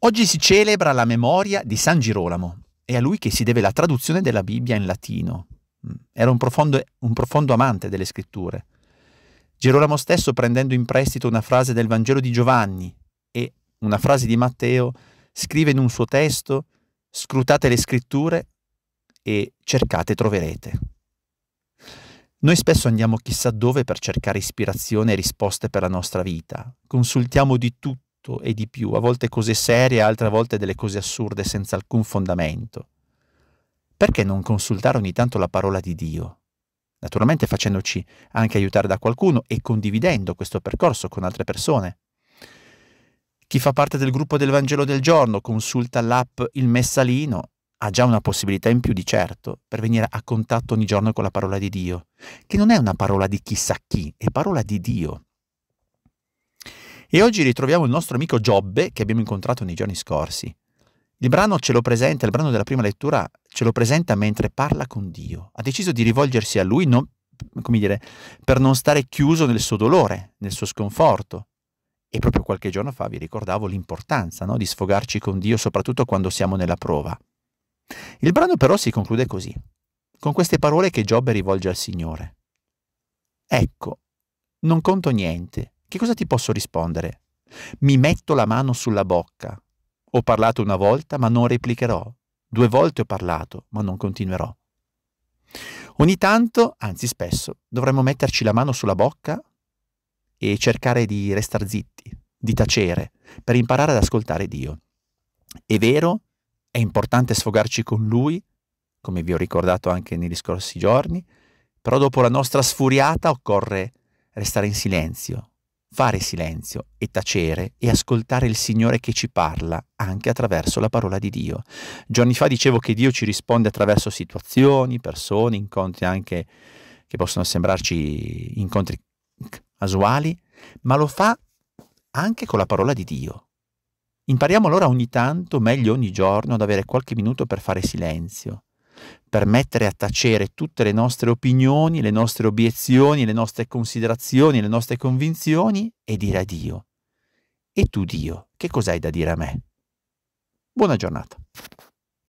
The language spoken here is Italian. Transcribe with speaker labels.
Speaker 1: Oggi si celebra la memoria di San Girolamo. È a lui che si deve la traduzione della Bibbia in latino. Mm. Era un profondo, un profondo amante delle scritture. Girolamo stesso, prendendo in prestito una frase del Vangelo di Giovanni e una frase di Matteo, scrive in un suo testo, scrutate le scritture e cercate troverete. Noi spesso andiamo chissà dove per cercare ispirazione e risposte per la nostra vita, consultiamo di tutto tutto e di più, a volte cose serie, altre a volte delle cose assurde senza alcun fondamento. Perché non consultare ogni tanto la parola di Dio? Naturalmente facendoci anche aiutare da qualcuno e condividendo questo percorso con altre persone. Chi fa parte del gruppo del Vangelo del giorno consulta l'app Il Messalino ha già una possibilità in più di certo per venire a contatto ogni giorno con la parola di Dio, che non è una parola di chissà chi, è parola di Dio. E oggi ritroviamo il nostro amico Giobbe che abbiamo incontrato nei giorni scorsi. Il brano ce lo presenta, il brano della prima lettura ce lo presenta mentre parla con Dio. Ha deciso di rivolgersi a Lui non, dire, per non stare chiuso nel suo dolore, nel suo sconforto. E proprio qualche giorno fa vi ricordavo l'importanza no, di sfogarci con Dio, soprattutto quando siamo nella prova. Il brano però si conclude così, con queste parole che Giobbe rivolge al Signore. Ecco, non conto niente, che cosa ti posso rispondere? Mi metto la mano sulla bocca. Ho parlato una volta, ma non replicherò. Due volte ho parlato, ma non continuerò. Ogni tanto, anzi spesso, dovremmo metterci la mano sulla bocca e cercare di restare zitti, di tacere, per imparare ad ascoltare Dio. È vero, è importante sfogarci con Lui, come vi ho ricordato anche negli scorsi giorni, però dopo la nostra sfuriata occorre restare in silenzio, fare silenzio e tacere e ascoltare il Signore che ci parla anche attraverso la parola di Dio. Giorni fa dicevo che Dio ci risponde attraverso situazioni, persone, incontri anche che possono sembrarci incontri casuali, ma lo fa anche con la parola di Dio. Impariamo allora ogni tanto, meglio ogni giorno, ad avere qualche minuto per fare silenzio, per mettere a tacere tutte le nostre opinioni, le nostre obiezioni, le nostre considerazioni, le nostre convinzioni e dire a Dio, e tu Dio, che cos'hai da dire a me? Buona giornata.